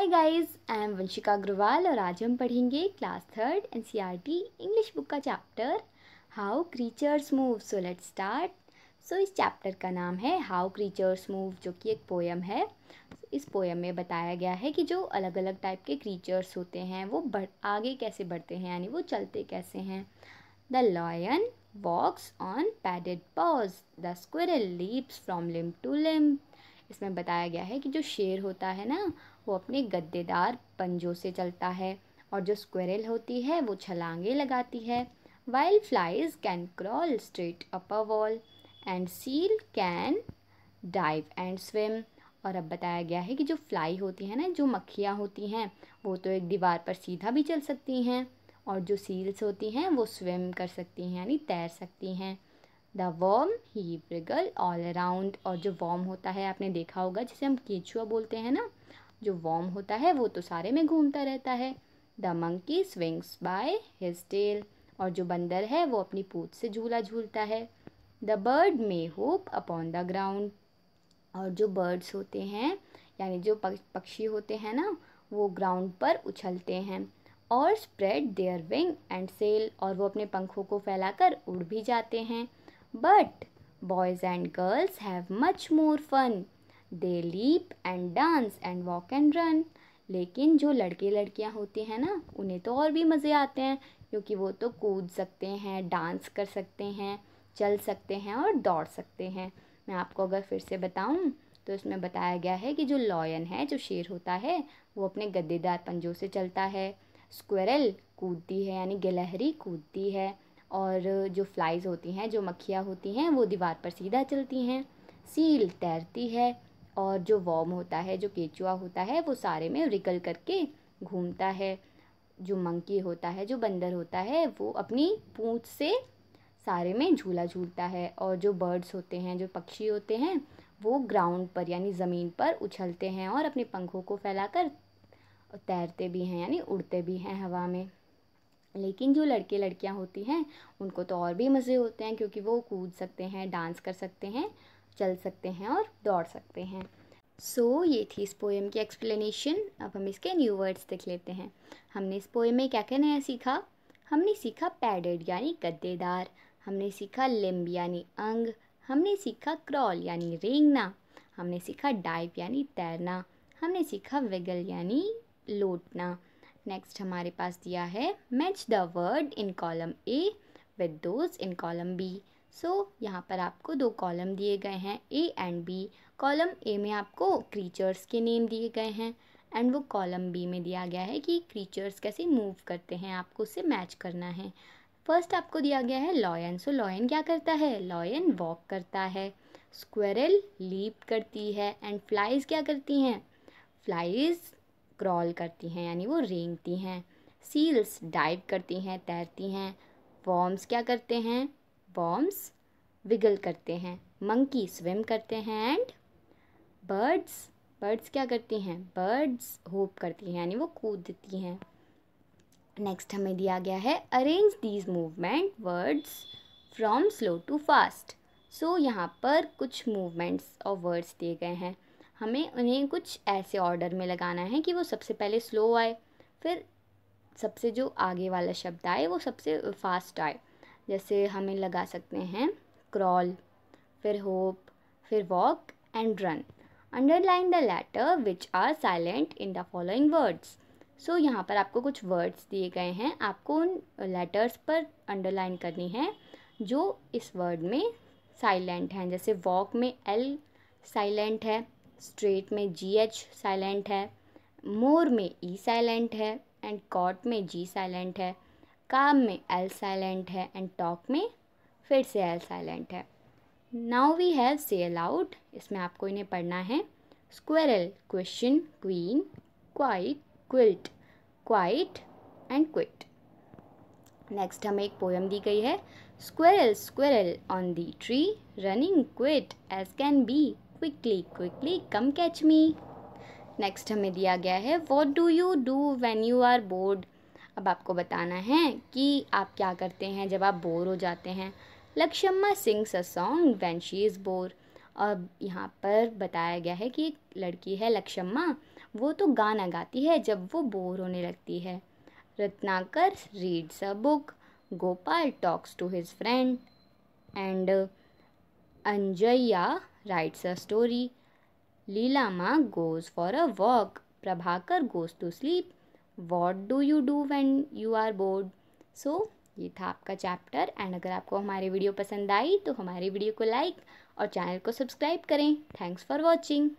hi guys I am Vanshika Agrawal और आज हम पढ़ेंगे class third in English book का chapter how creatures move so let start so इस चैप्टर का नाम है हाउ क्रीचर्स मूव जो कि एक पोएम है इस पोएम में बताया गया है कि जो अलग अलग टाइप के क्रीचर्स होते हैं वो बढ़ आगे कैसे बढ़ते हैं यानी वो चलते कैसे हैं the lion walks on padded paws the squirrel leaps from limb to limb इसमें बताया गया है कि जो शेर होता है ना वो अपने गद्देदार पंजों से चलता है और जो स्क्वेरल होती है वो छलांगे लगाती है while flies can crawl straight up a wall and seal can dive and swim और अब बताया गया है कि जो फ्लाई होती है ना जो मक्खियाँ होती हैं वो तो एक दीवार पर सीधा भी चल सकती हैं और जो सील्स होती हैं वो स्विम कर सकती हैं यानी तैर सकती हैं the worm he wriggle all around और जो वॉम होता है आपने देखा होगा जिसे हम केचुआ बोलते हैं ना जो वॉर्म होता है वो तो सारे में घूमता रहता है the monkey swings by his tail और जो बंदर है वो अपनी पूछ से झूला झूलता है the bird may hop upon the ground और जो बर्ड्स होते हैं यानी जो पक्षी होते हैं ना वो ग्राउंड पर उछलते हैं और spread their wing and sail और वो अपने पंखों को फैलाकर उड़ भी जाते हैं but boys and girls have much more fun they leap and dance and walk and run लेकिन जो लड़के लड़कियां होते हैं ना उन्हें तो और भी मज़े आते हैं क्योंकि वो तो कूद सकते हैं डांस कर सकते हैं चल सकते हैं और दौड़ सकते हैं मैं आपको अगर फिर से बताऊं तो इसमें बताया गया है कि जो लॉयन है जो शेर होता है वो अपने गद्देदार पंजों से चलता है स्क्वेरल कूदती है यानी गिलहरी कूदती है और जो फ्लाइज होती हैं जो मक्खियाँ होती हैं वो दीवार पर सीधा चलती हैं सील तैरती है और जो वॉम होता है जो केचुआ होता है वो सारे में रिकल करके घूमता है जो मंकी होता है जो बंदर होता है वो अपनी पूँछ से सारे में झूला झूलता है और जो बर्ड्स होते हैं जो पक्षी होते हैं वो ग्राउंड पर यानी ज़मीन पर उछलते हैं और अपने पंखों को फैलाकर तैरते भी हैं यानी उड़ते भी हैं हवा में लेकिन जो लड़के लड़कियां होती हैं उनको तो और भी मज़े होते हैं क्योंकि वो कूद सकते हैं डांस कर सकते हैं चल सकते हैं और दौड़ सकते हैं सो so, ये थी इस पोएम की एक्सप्लेनेशन अब हम इसके न्यू वर्ड्स देख लेते हैं हमने इस पोएम में क्या क्या नया सीखा हमने सीखा पैडेड यानी गद्देदार हमने सीखा लिम्ब यानी अंग हमने सीखा क्रॉल यानी रेंगना हमने सीखा डाइव यानी तैरना हमने सीखा विगल यानी लोटना नेक्स्ट हमारे पास दिया है match the word in column A with those in column B so so, यहाँ पर आपको दो कॉलम दिए गए हैं A and B column A में आपको क्रीचर्स के नेम दिए गए हैं एंड वो कॉलम बी में दिया गया है कि क्रीचर्स कैसे मूव करते हैं आपको उससे मैच करना है फर्स्ट आपको दिया गया है लॉयन सो लॉयन क्या करता है लॉयन वॉक करता है स्क्वेरल लीप करती है एंड फ्लाइज क्या करती हैं फ्लाइज क्रॉल करती हैं यानी वो रेंगती हैं सील्स डाइव करती हैं तैरती हैं वॉर्म्स क्या करते हैं बॉम्स विगल करते हैं मंकी स्विम करते हैं एंड बर्ड्स बर्ड्स क्या करती हैं बर्ड्स होप करती हैं यानी वो कूद देती हैं नेक्स्ट हमें दिया गया है arrange these movement words from slow to fast so यहाँ पर कुछ मूवमेंट्स और वर्ड्स दिए गए हैं हमें उन्हें कुछ ऐसे ऑर्डर में लगाना है कि वो सबसे पहले स्लो आए फिर सबसे जो आगे वाला शब्द आए वो सबसे फास्ट आए जैसे हमें लगा सकते हैं क्रॉल फिर होप फिर walk and run underline the letter which are silent in the following words so यहाँ पर आपको कुछ वर्ड्स दिए गए हैं आपको उन लेटर्स पर अंडरलाइन करनी है जो इस वर्ड में साइलेंट हैं जैसे वॉक में एल साइलेंट है स्ट्रेट में जी एच साइलेंट है मोर में ई e साइलेंट है एंड कॉट में जी साइलेंट है काम में एल साइलेंट है एंड टॉक में फिर से एल साइलेंट है now we have say aloud इसमें आपको इन्हें पढ़ना है squirrel question queen quite quilt quite and quit next हमें एक पोएम दी गई है squirrel squirrel on the tree running quick as can be quickly quickly come catch me next हमें दिया गया है what do you do when you are bored अब आपको बताना है कि आप क्या करते हैं जब आप बोर हो जाते हैं Lakshma sings a song when she is bored अब यहाँ पर बताया गया है कि एक लड़की है लक्ष्मा वो तो गाना गाती है जब वो बोर होने लगती है Ratnakar reads a book Gopal talks to his friend and Anjaya writes a story Leelama goes for a walk Prabhakar goes to sleep what do you do when you are bored so ये था आपका चैप्टर एंड अगर आपको हमारी वीडियो पसंद आई तो हमारे वीडियो को लाइक और चैनल को सब्सक्राइब करें थैंक्स फॉर वॉचिंग